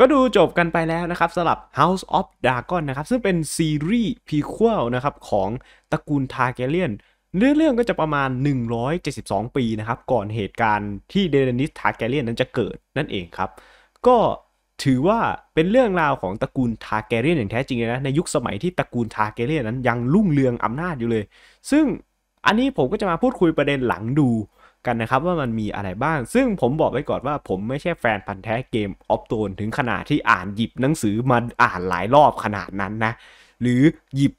ก็ดูจบกันไปแล้วนะครับสำหรับ House of Dragon นะครับซึ่งเป็นซีรีส์พีควลนะครับของตระกูลทาเกเลียนเรื่องเรื่องก็จะประมาณ 172 ปีนะครับก่อนเหตุการณ์ที่เดเรนิสทาเกเลียนนั้นจะเกิดนั่นเองครับ ก็ถือว่าเป็นเรื่องราวของตระกูลทาเกเลียนอย่างแท้จริงนะ ในยุคสมัยที่ตระกูลทาเกเลียนนั้น ยังรุ่งเรืองอำนาจอยู่เลย ซึ่งอันนี้ผมก็จะมาพูดคุยประเด็นหลังดูกันนะครับว่ามันมีอะไรบ้าง ซึ่งผมบอกไว้ก่อนว่าผมไม่ใช่แฟนพันธ์แท้เกมออฟโตนถึงขนาดที่อ่านหยิบหนังสือมาอ่านหลายรอบขนาดนั้นนะหรือหยิบ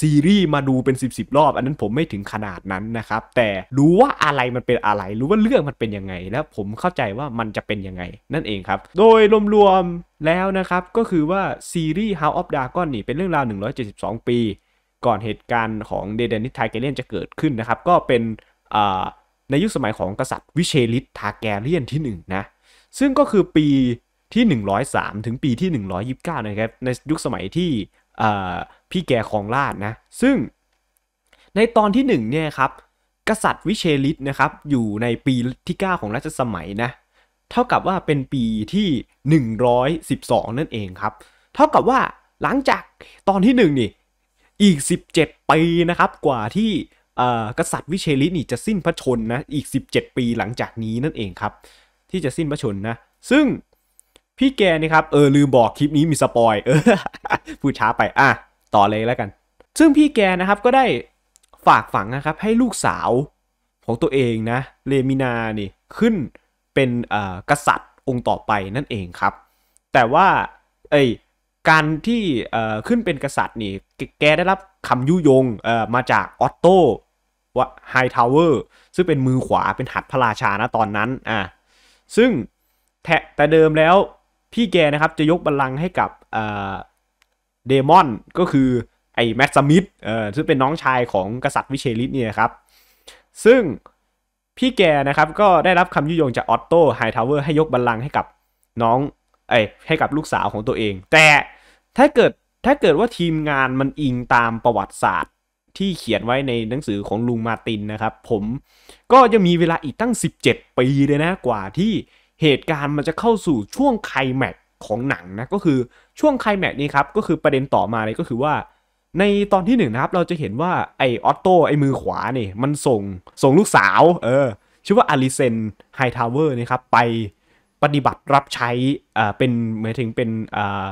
ซีรีส์มาดูเป็น 10บสรอบ อันนั้นผมไม่ถึงขนาดนั้นนะครับแต่รู้ว่าอะไรมันเป็นอะไร รู้ว่าเรื่องมันเป็นยังไง แล้วผมเข้าใจว่ามันจะเป็นยังไง นั่นเองครับโดยรวมๆแล้วนะครับก็คือว่าซีรีส์ House of Dragon นี่เป็นเรื่องราว 172 ปี ก่อนเหตุการณ์ของเดเดนิสไทเกเลียนจะเกิดขึ้นนะครับก็เป็นในยุคสมัยของกษัตริย์วิเชลิตทาแกเรียนที่1นะซึ่งก็คือปีที่ 103 ถึงปีที่ 129นะครับในยุคสมัยที่พี่แกของราชนะซึ่งในตอนที่ 1 เนี่ยครับกษัตริย์วิเชลิตนะครับอยู่ในปีที่ 9 ของรัชสมัยนะเท่ากับว่าเป็นปีที่ 112 นั่นเองครับเท่ากับว่าหลังจากตอนที่1นี่อีก 17 ปีนะครับกว่าที่กษัตริย์วิเชลินี่จะสิ้นพระชนนะอีก 17 ปีหลังจากนี้นั่นเองครับ ที่จะสิ้นพระชนนะซึ่งพี่แกนี่ครับเออลืมบอกคลิปนี้มีสปอยเออพูดช้าไปอ่ะต่อเลยแล้วกัน ซึ่งพี่แกนะครับก็ได้ฝากฝังนะครับให้ลูกสาวของตัวเองนะเลมินานี่ขึ้นเป็นกษัตริย์องค์ต่อไปนั่นเองครับ แต่ว่าไอการที่ขึ้นเป็นกษัตริย์นี่แกได้รับคำยุยงมาจากออตโตว่าไฮทาวเวอร์ซึ่งเป็นมือขวาเป็นหัตพระราชานะตอนนั้นอ่ะซึ่งแต่แต่เดิมแล้วพี่แกนะครับจะยกบัลลังก์ให้กับเดมอนก็คือ ไอ้แมทสมิธเอ่อซึ่งเป็นน้องชายของกษัตริย์วิเชลิตเนี่ยครับซึ่งพี่แกนะครับก็ได้รับคำยุยงจากออตโตไฮทาวเวอร์ให้ยกบัลลังก์ให้กับน้องไอ้ให้กับลูกสาวของตัวเอง แต่ถ้าเกิดถ้าเกิดว่าทีมงานมันอิงตามประวัติศาสตร์ที่เขียนไว้ในหนังสือของ ลุงมาตินนะครับ ผมก็จะมีเวลาอีกตั้ง 17 ปีเลยนะกว่าที่เหตุการณ์มันจะเข้าสู่ช่วงไคลแม็กของหนังนะ ก็คือช่วงไคลแม็กนี้ครับก็คือประเด็นต่อมาเลยก็คือว่า ในตอนที่หนึ่งนะครับเราจะเห็นว่าไอออตโตไอมือขวาเนี่ยมันส่งส่งลูกสาว เออชื่อว่าอลิเซนไฮทาวเวอร์นะครับ ไปปฏิบัติรับใช้อ่าเป็นหมายถึงเป็นอ่า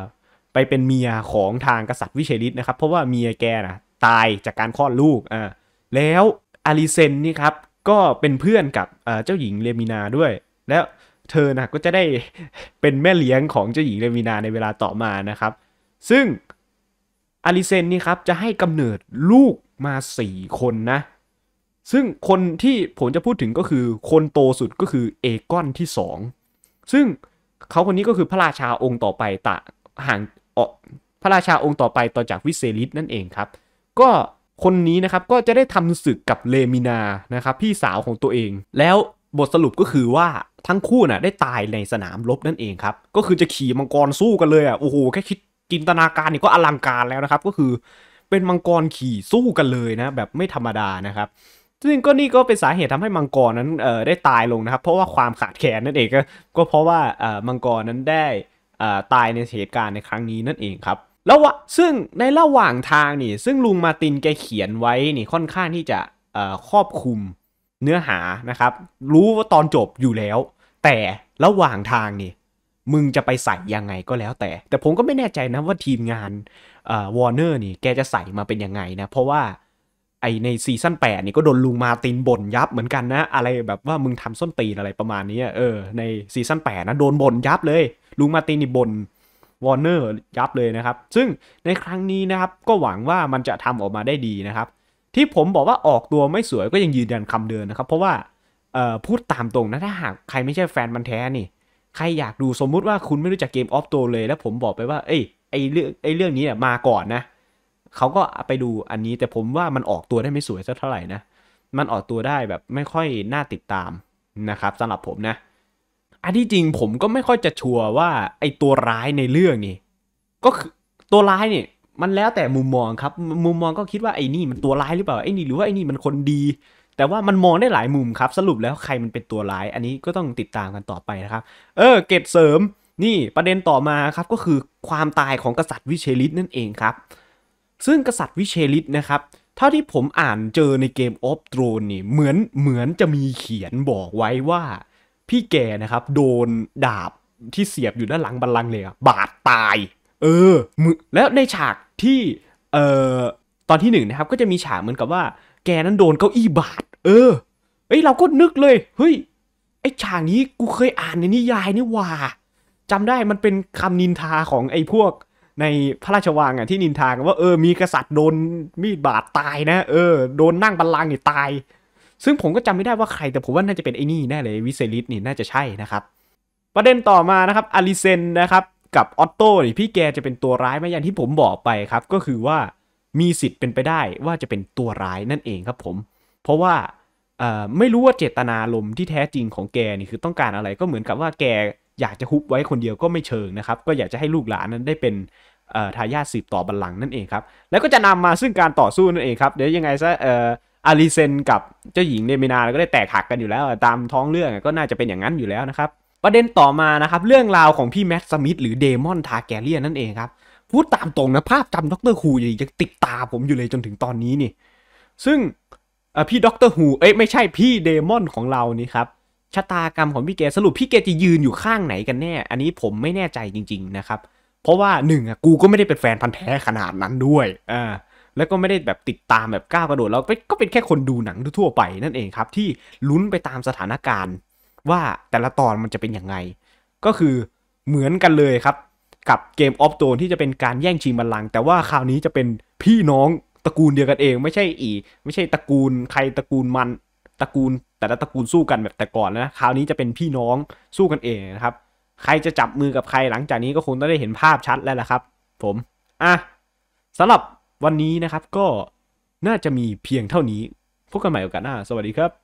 ไปเป็นเมียของทางกษัตริย์วิเชลิตนะครับ เพราะว่าเมียแกนะตายจากการคลอดลูก อ่า แล้วอาริเซนนี่ครับ ก็เป็นเพื่อนกับเจ้าหญิงเลมินาด้วย แล้วเธอนะก็จะได้เป็นแม่เลี้ยงของเจ้าหญิงเลมินาในเวลาต่อมา นะครับ ซึ่งอาริเซนนี่ครับ จะให้กำเนิดลูกมาสี่คนนะ ซึ่งคนที่ผมจะพูดถึงก็คือคนโตสุดก็คือเอกอนที่สองซึ่งเขาคนนี้ก็คือพระราชาองค์ต่อไปตะห่างออกพระราชาองค์ต่อไป ต่อจากวิเซลิสนั่นเองครับก็คนนี้นะครับก็จะได้ทำศึกกับเลมินานะครับพี่สาวของตัวเอง แล้วบทสรุปก็คือว่าทั้งคู่น่ะได้ตายในสนามรบนั่นเองครับ ก็คือจะขี่มังกรสู้กันเลยอ่ะโอ้โหแค่คิดจินตนาการนี่ก็อลังการแล้วนะครับก็คือเป็นมังกรขี่สู้กันเลยนะแบบไม่ธรรมดานะครับซึ่งก็นี่ก็เป็นสาเหตุทำให้มังกรนั้นเอ่อได้ตายลงนะครับ เพราะว่าความขาดแคลนนั่นเองก็ก็เพราะว่าเอ่อมังกรนั้นได้เอ่อตายในเหตุการณ์ในครั้งนี้นั่นเองครับแล้ววะซึ่งในระหว่างทางนี่ ซึ่งลุงมาตินแกเขียนไว้นี่ค่อนข้างที่จะครอบคุมเนื้อหานะครับ รู้ว่าตอนจบอยู่แล้ว แต่ระหว่างทางนี่ มึงจะไปใส่ยังไงก็แล้วแต่แต่ผมก็ไม่แน่ใจนะว่าทีมงานวอร์เนอร์นี่ แกจะใส่มาเป็นยังไงนะเพราะว่าไอในซีซั่น8นี่ก็โดนลุงมาตินบ่นยับ เหมือนกันนะอะไรแบบว่ามึงทำส้นตีนอะไรประมาณนี้เออในซีซั่น8นะโดนบ่นยับเลย ลุงมาตินนี่บ่นวอร์เนอร์ยับเลยนะครับ ซึ่งในครั้งนี้นะครับก็หวังว่ามันจะทำออกมาได้ดีนะครับ ที่ผมบอกว่าออกตัวไม่สวยก็ยังยืนยันคำเดิมนนะครับ เพราะว่าพูดตามตรงนะถ้าหากใครไม่ใช่แฟนมันแท้นี่ ใครอยากดูสมมุติว่าคุณไม่รู้จักเกมออฟตัวเลยแล้วผมบอกไปว่าเอ้ยไอเรื่องไอเรื่องนี้เนี่ยมาก่อนนะเขาก็ไปดูอันนี้แต่ผมว่ามันออกตัวได้ไม่สวยสักเท่าไหร่นะมันออกตัวได้แบบไม่ค่อยน่าติดตามนะครับสำหรับผมนะอันที่จริงผมก็ไม่ค่อยจะชัวร์ว่าไอตัวร้ายในเรื่องนี่ก็คือตัวร้ายเนี่ยมันแล้วแต่มุมมองครับ มุมมองก็คิดว่าไอ้นี่ มันตัวร้ายหรือเปล่าไอ้นี่หรือว่าไอ้นี่มันคนดี แต่ว่ามันมองได้หลายมุมครับ สรุปแล้วใครมันเป็นตัวร้าย อันนี้ก็ต้องติดตามกันต่อไปนะครับ เออเกตเสริม นี่ประเด็นต่อมาครับก็คือความตายของกษัตริย์วิเชลิตนั่นเองครับ ซึ่งกษัตริย์วิเชลิตนะครับเท่าที่ผมอ่านเจอในเกมออฟโตรนนี่ เหมือนเหมือนจะมีเขียนบอกไว้ว่าพี่แกนะครับ โดนดาบที่เสียบอยู่ด้านหลังบัลลังก์เลยอะบาดตาย เออมอแล้วในฉากที่เอ่อตอนที่หนึ่งนะครับ ก็จะมีฉากเหมือนกับว่าแกนั้นโดนเก้าอี้บาดเออเอ้ยเราก็นึกเลย เฮ้ย ไอฉากนี้กูเคยอ่านในนิยายนี่ว่า จำได้มันเป็นคำนินทาของไอพวกในพระราชวังอ่ะที่นินทากันว่าเออมี กษัตริย์โดนมีดบาดตายนะ เออโดนนั่งบัลลังก์นี่ตายซึ่งผมก็จำไม่ได้ว่าใครแต่ผมว่าน่าจะเป็นไอ้นี่ แน่เลยวิเซลิสนี่น่าจะใช่นะครับ ประเด็นต่อมานะครับอลิเซนนะครับ กับออตโต้นี่พี่แกจะเป็นตัวร้ายไหมอย่างที่ผมบอกไปครับ ก็คือว่ามีสิทธิ์เป็นไปได้ว่าจะเป็นตัวร้ายนั่นเองครับผม เพราะว่าไม่รู้ว่าเจตนาลมที่แท้จริงของแกนี่คือต้องการอะไรก็เหมือนกับว่าแกอยากจะฮุบไว้คนเดียวก็ไม่เชิงนะครับก็อยากจะให้ลูกหลานนั้นได้เป็นทายาทสืบต่อบัลลังก์นั่นเองครับแล้วก็จะนำมาซึ่งการต่อสู้นั่นเองครับเดี๋ยวยังไงซะอาริเซนกับเจ้าหญิงเดมินาก็ได้แตกหักกันอยู่แล้ว ตามท้องเรื่องก็น่าจะเป็นอย่างนั้นอยู่แล้วนะครับ ประเด็นต่อมานะครับ เรื่องราวของพี่แมทสมิธหรือเดมอนทาแกเลียนนั่นเองครับพูดตามตรงนะภาพจำด็อกเตอร์ฮูยังติดตาผมอยู่เลยจนถึงตอนนี้นี่ซึ่งพี่ด็อกเตอร์ฮูเอ้ยไม่ใช่พี่เดมอนของเรานี่ครับชะตากรรมของพี่แกสรุปพี่แกจะยืนอยู่ข้างไหนกันแน่อันนี้ผมไม่แน่ใจจริง ๆ นะครับ เพราะว่าหนึ่งอ่ะกูก็ไม่ได้เป็นแฟนพันธ์แท้ขนาดนั้นด้วยอ่าแล้วก็ไม่ได้แบบติดตามแบบก้าวกระโดด เราก็เป็นแค่คนดูหนังทั่วไปนั่นเองครับ ที่ลุ้นไปตามสถานการณ์ว่าแต่ละตอนมันจะเป็นยังไง ก็คือเหมือนกันเลยครับ กับเกมออฟโตนที่จะเป็นการแย่งชิงบัลลังก์แต่ว่าคราวนี้จะเป็นพี่น้องตระกูลเดียวกันเอง ไม่ใช่อีไม่ใช่ตระกูลใครตระกูลมันตระกูล แต่ละตระกูลสู้กันแบบแต่ก่อนนะคราวนี้จะเป็นพี่น้องสู้กันเองนะครับใครจะจับมือกับใครหลังจากนี้ก็คงต้องได้เห็นภาพชัดแล้วล่ะครับ ผมอ่ะสำหรับวันนี้นะครับก็น่าจะมีเพียงเท่านี้พบกันใหม่โอกาสหน้าสวัสดีครับ